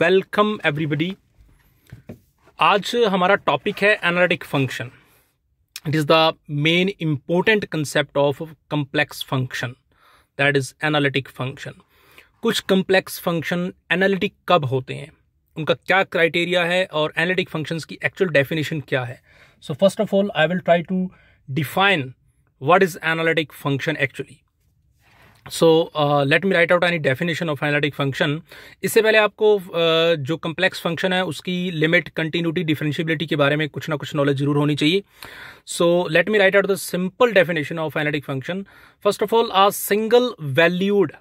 Welcome everybody आज हमारा topic है analytic function it is the main important concept of complex function that is analytic function कुछ complex function analytic कब होते हैं उनका क्या क्राइटेरिया है और एनालिटिक फंक्शंस की एक्चुअल डेफिनेशन क्या है so first of all I will try to define what is analytic function actually so let me write out any definition of analytic function इससे पहले आपको uh, जो कम्प्लेक्स फंक्शन है उसकी limit continuity differentiability के बारे में कुछ ना कुछ नॉलेज जरूर होनी चाहिए so let me write out the simple definition of analytic function first of all a single valued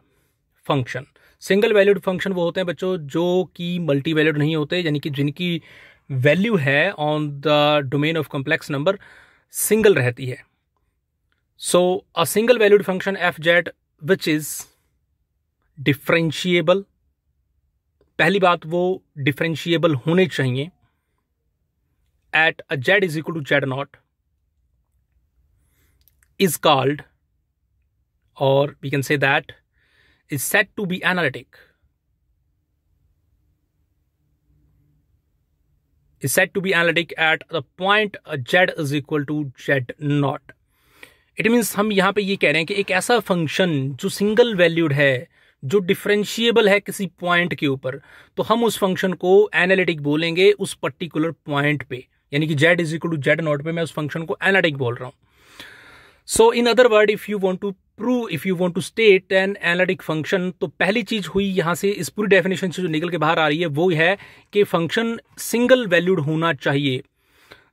function single valued function वो होते हैं बच्चों जो कि मल्टी वैल्यूड नहीं होते यानी कि जिनकी वैल्यू है on the domain of complex number single रहती है so a single valued function f z which is differentiable पहली बात वो डिफ्रेंशिएबल होने चाहिए at a z is equal to z not is called और we can say that is said to be analytic said to be analytic at at point a z is equal to z not it means हम यहाँ पे ये कह रहे हैं कि एक ऐसा फंक्शन जो सिंगल वैल्यूड है जो डिफ्रेंशिएबल है किसी पॉइंट के ऊपर तो हम उस फंक्शन को एनालिटिक बोलेंगे उस पर्टिकुलर पॉइंट पे यानी कि z is equal to z not पे मैं उस फंक्शन को एनालिटिक बोल रहा हूँ so in other word if you want to prove if you want to state an analytic function तो पहली चीज़ हुई यहाँ से इस पूरी डेफिनेशन से जो निकल के बाहर आ रही है वो है कि फंक्शन सिंगल वैल्यूड होना चाहिए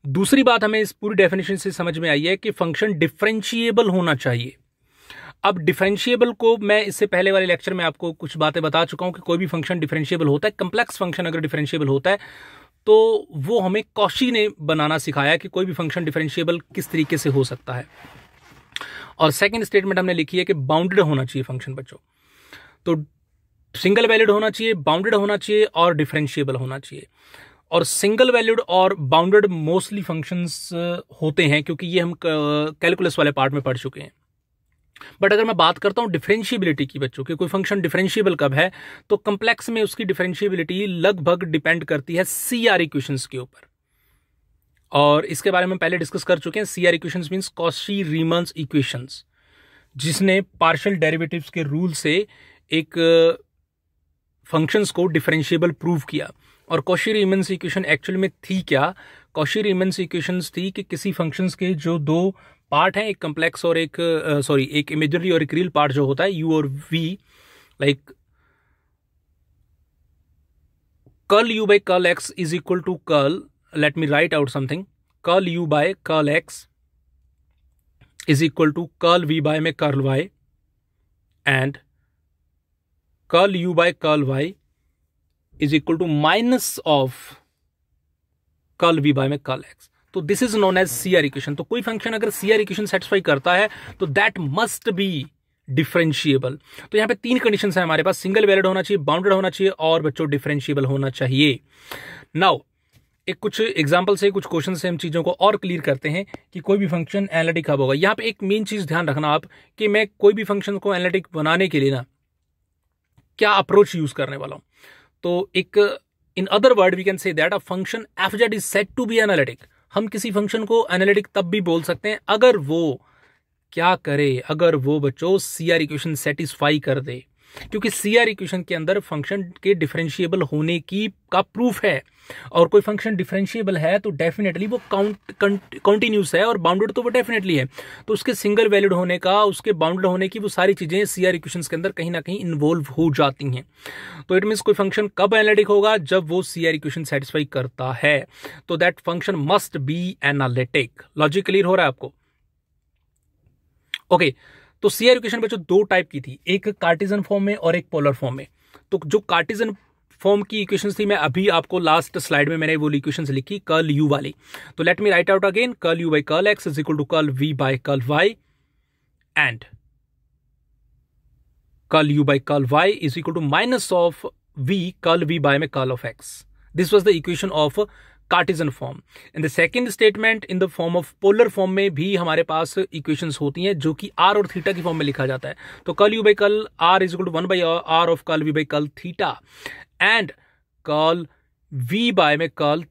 दूसरी बात हमें इस पूरी डेफिनेशन से समझ में आई है कि फंक्शन डिफ्रेंशिएबल होना चाहिए अब डिफ्रेंशिएबल को मैं इससे पहले वाले लेक्चर में आपको कुछ बातें बता चुका हूं कि कोई भी फंक्शन डिफ्रेंशिएबल होता है कंप्लेक्स फंक्शन अगर डिफ्रेंशिएबल होता है तो वो हमें कौशी ने बनाना सिखाया कि कोई भी फंक्शन डिफ्रेंशिएबल किस तरीके से हो सकता है और सेकेंड स्टेटमेंट हमने लिखी है कि बाउंडेड होना चाहिए फंक्शन बच्चों तो सिंगल वैलिड होना चाहिए बाउंडेड होना चाहिए और डिफ्रेंशिएबल होना चाहिए और सिंगल वैल्यूड और बाउंडेड मोस्टली फंक्शंस होते हैं क्योंकि ये हम कैलकुलस uh, वाले पार्ट में पढ़ चुके हैं बट अगर मैं बात करता हूँ डिफ्रेंशियबिलिटी की बच्चों की कोई फंक्शन डिफ्रेंशियबल कब है तो कंप्लेक्स में उसकी डिफरेंशियबिलिटी लगभग डिपेंड करती है सी आर इक्वेशंस के ऊपर और इसके बारे में पहले डिस्कस कर चुके हैं C R equation means Cauchy Riemann's equations जिसने पार्शियल डेरिवेटिव्स के रूल से एक फंक्शंस uh, को डिफ्रेंशियबल प्रूव किया और कॉशियर इमेंस इक्वेशन एक्चुअल में थी क्या कॉशियर इमेंस इक्वेशन थी कि किसी फंक्शंस के जो दो पार्ट हैं एक कम्प्लेक्स और एक सॉरी एक इमेजरी और एक रियल पार्ट जो होता है यू और v like curl u by curl x is equal to curl let me write out something curl u by curl x is equal to curl v by में curl y and curl u by curl y is equal to minus of curl v by में curl x तो this is known as R equation तो कोई function अगर R equation satisfy करता है तो that must B differentiable तो यहां पे तीन कंडीशन है हमारे पास सिंगल वैलिड होना चाहिए बाउंडेड होना चाहिए और बच्चों डिफरेंशिएबल होना चाहिए नाउ एक कुछ एग्जाम्पल से कुछ क्वेश्चन से हम चीज़ों को और क्लियर करते हैं कि कोई भी फंक्शन एनालिटिक कब होगा यहां पे एक मेन चीज़ ध्यान रखना आप कि मैं कोई भी फंक्शन को एनालिटिक बनाने के लिए ना क्या अप्रोच यूज़ करने वाला हूं तो एक in other word we can say that a function f z is said to be analytic हम किसी फंक्शन को एनालिटिक तब भी बोल सकते हैं अगर वो क्या करे अगर वो बच्चों सी आर इक्वेशन सेटिस्फाई कर दे क्योंकि सी आर इक्वेशन के अंदर फंक्शन के डिफरेंशिएबल होने की का प्रूफ है और कोई फंक्शन डिफरेंशिएबल है तो डेफिनेटली वो काउंट कंटिन्यूस है और बाउंडेड तो वो डेफिनेटली है तो उसके सिंगल वैलिड होने का उसके बाउंडेड होने की वो सारी चीज़ें सी आर इक्वेशन के अंदर कहीं ना कहीं इन्वॉल्व हो जाती हैं तो इट मीन कोई फंक्शन कब एनालिटिक होगा जब वो सी आर इक्वेशन सेटिस्फाई करता है तो that function must be analytic logic clear हो रहा है आपको ओके okay, तो सी एरुकेशन बच्चों दो टाइप की थी एक कार्टिजन फॉर्म में और एक पोलर फॉर्म में तो जो कार्टिजन फॉर्म की इक्वेशंस थी मैं अभी आपको लास्ट स्लाइड में मैंने वो इक्वेशंस लिखी कल यू वाली तो let me write out again curl u by curl x is equal to curl v by curl y and curl u by curl y is equal to minus of v curl v by में curl of x this was the equation of cartesian form in the second statement in the form of polar form में भी हमारे पास equation होती हैं जो कि are और theta की फॉर्म में लिखा जाता है तो curl u by curl r is equal to one by r of curl v by curl theta and curl v by में curl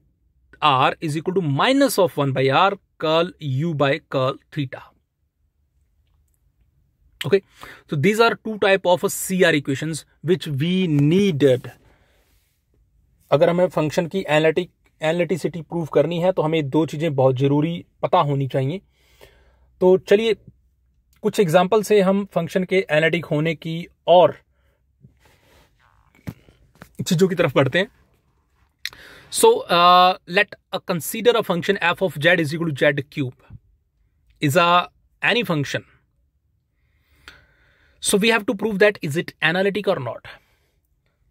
r is equal to minus of one by r curl u by curl theta okay so these are two type of C R equation which we needed अगर हमें function की analytic एनलिटिसिटी prove करनी है तो हमें दो चीज़ें बहुत ज़रूरी पता होनी चाहिए तो चलिए कुछ एग्जाम्पल से हम फंक्शन के एनालिटिक होने की और चीज़ों की तरफ बढ़ते हैं so let a consider a function f of z is equal to z cube is a any function so we have to prove that is it analytic और नॉट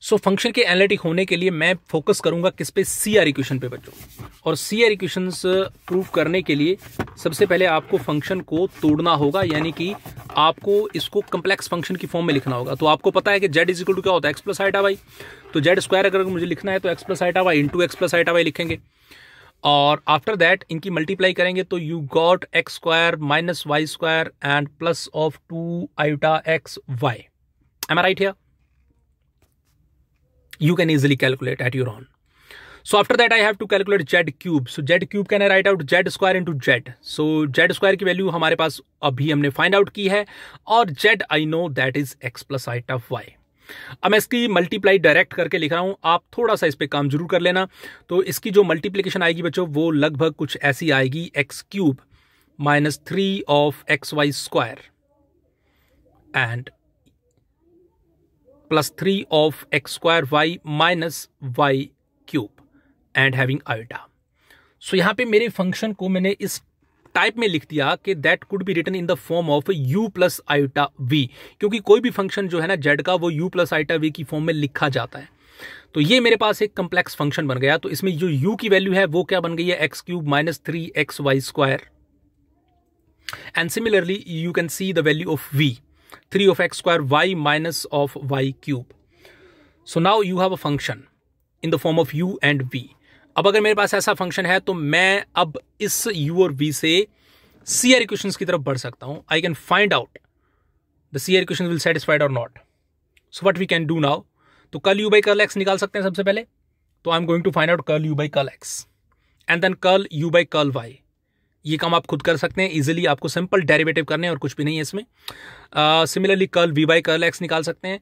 सो फंक्शन के एनालिटिक होने के लिए मैं focus करूंगा किस पे सी R equation पे बच्चों और सी आर इक्वेशन प्रूव करने के लिए सबसे पहले आपको फंक्शन को तोड़ना होगा यानी कि आपको इसको कंप्लेक्स फंक्शन की फॉर्म में लिखना होगा तो आपको पता है कि जेड इज टू क्या होता है एक्स प्लस आइटा वाई तो जेड स्क्वायर अगर मुझे लिखना है तो x plus iota y into x plus iota y लिखेंगे और आफ्टर दैट इनकी मल्टीप्लाई करेंगे तो you got x square minus y square and plus of two iota x y एम आइट है you can easily calculate at your own so after that I have to calculate z cube so z cube can I write out z square in z so z square की value हमारे पास अभी हमने find out की है और z I know that is x plus iota of y अब मैं इसकी मल्टीप्लाई डायरेक्ट करके लिख रहा हूं आप थोड़ा सा इस पर काम जरूर कर लेना तो इसकी जो मल्टीप्लीकेशन आएगी बच्चों वो लगभग कुछ ऐसी आएगी x cube minus three of x y square and plus 3 of x square y minus y cube and having iota. So यहाँ पे मेरे फंक्शन को मैंने इस टाइप में लिख दिया कि that could be written in the form of u plus iota v क्योंकि कोई भी फंक्शन जो है ना जेड का वो u प्लस आइटा वी की फॉर्म में लिखा जाता है तो ये मेरे पास एक कंप्लेक्स फंक्शन बन गया तो इसमें जो u की वैल्यू है वो क्या बन गई है x cube minus three x y square and similarly you can see the value of v three of x square y minus of y cube so now you have a function in the form of u and v अब अगर मेरे पास ऐसा function है तो मैं अब इस you और वी से सी आर इक्वेशन की तरफ बढ़ सकता हूं I can find out the C R equation will satisfied और not so what we can do now तो curl u by curl x निकाल सकते हैं सबसे पहले तो I am going to find out curl u by curl x and then curl u by curl y ये काम आप खुद कर सकते हैं इजिली आपको सिंपल डेरिवेटिव करने और कुछ भी नहीं है इसमें similarly curl v by curl x निकाल सकते हैं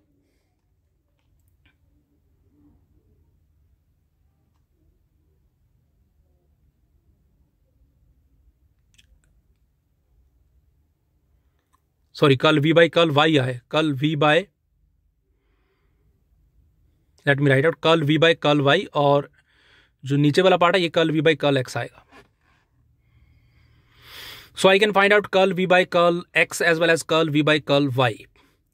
सॉरी कल वी बाई कल वाई आए curl v by let me write out curl v by curl y और जो नीचे वाला पार्ट है ये curl v by curl x आएगा So I can find out curl v by curl x as well as curl v by curl y.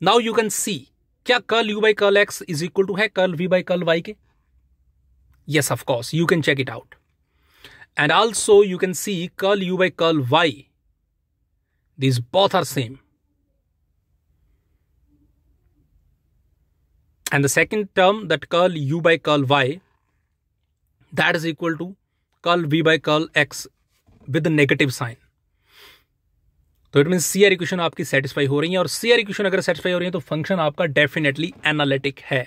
Now you can see, kya curl u by curl x is equal to hai curl v by curl y ke? Yes, of course, you can check it out. And also you can see curl u by curl y. These both are same. And the second term that curl u by curl y, that is equal to curl v by curl x with the negative sign. तो it mean C R equation आपकी satisfy हो रही है और CR equation अगर satisfy हो रही तो है तो फंक्शन आपका डेफिनेटली एनालिटिक है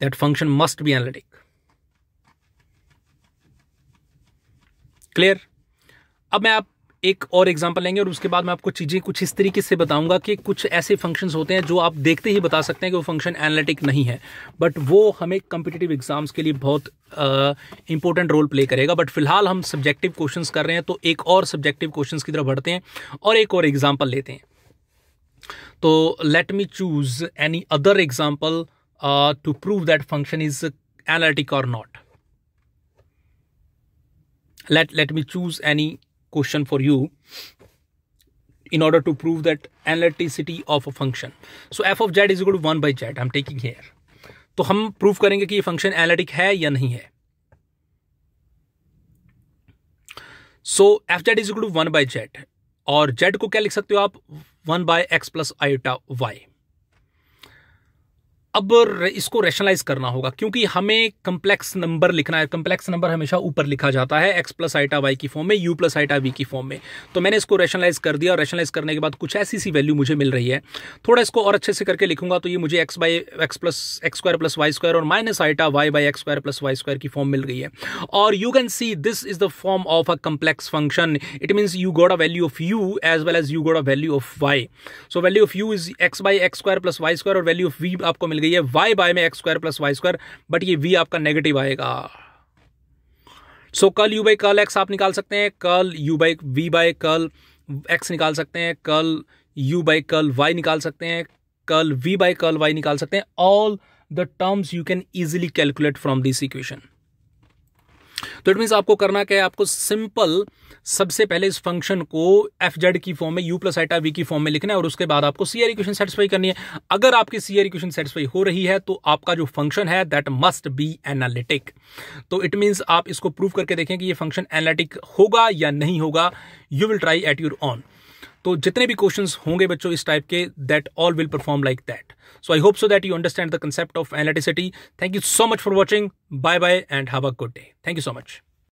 that function must be analytic clear अब मैं आप एक और एग्जाम्पल लेंगे और उसके बाद मैं आपको चीज़ें कुछ इस तरीके से बताऊंगा कि कुछ ऐसे फंक्शन होते हैं जो आप देखते ही बता सकते हैं कि वो फंक्शन एनालिटिक नहीं है बट वो हमें कम्पिटेटिव एग्जाम्स के लिए बहुत इंपॉर्टेंट रोल प्ले करेगा बट फिलहाल हम सब्जेक्टिव क्वेश्चंस कर रहे हैं तो एक और सब्जेक्टिव क्वेश्चन की तरफ बढ़ते हैं और एक और एग्जाम्पल लेते हैं तो let me choose any other example to prove that function is analytic और not let let me choose any question for you in order to prove that analyticity of a function. So f of z is equal to 1 by z. I'm taking here. तो हम prove करेंगे कि ये function analytic है या नहीं है so f z is equal to one by z और जेड को क्या लिख सकते हो आप one by x plus iota y अब इसको रेशनलाइज करना होगा क्योंकि हमें कंप्लेक्स नंबर लिखना है कंप्लेक्स नंबर हमेशा ऊपर लिखा जाता है एक्स प्लस आइटा वाई की फॉर्म में यू प्लस आइटा वी की फॉर्म में तो मैंने इसको रेशनलाइज कर दिया और रेशनलाइज करने के बाद कुछ ऐसी सी वैल्यू मुझे मिल रही है थोड़ा इसको और अच्छे से करके लिखूंगा तो ये मुझे x by x plus x square plus y square और minus iota y by x square plus y square की फॉर्म मिल गई है और you can see this is the form of a complex function it means you got a value of u as well as you got a value of y so value of u is x by x square plus y square और value of v आपको मिल गई है y by में x square plus y square but ये v आपका negative आएगा so कल यू बाई कल एक्स आप निकाल सकते हैं curl u by v by curl x निकाल सकते हैं curl u by curl Y निकाल सकते हैं कल वी बाई कल वाई निकाल सकते हैं all the terms you can easily calculate from this equation तो इट मीन्स आपको करना क्या है आपको सिंपल सबसे पहले इस फंक्शन को एफ जेड की फॉर्म में यू प्लस आइटा वी की फॉर्म में लिखना है और उसके बाद आपको सीआर इक्वेशन सेटिस्फाई करनी है अगर आपकी सीआर इक्वेशन सेटिस्फाई हो रही है तो आपका जो फंक्शन है दैट मस्ट बी एनालिटिक तो इट मीन्स आप इसको प्रूव करके देखें कि ये फंक्शन एनालिटिक होगा या नहीं होगा you will try at your own तो जितने भी क्वेश्चन होंगे बच्चों इस टाइप के that all will perform like that So I hope so that you understand the concept of analyticity. Thank you so much for watching. Bye bye and have a good day. Thank you so much.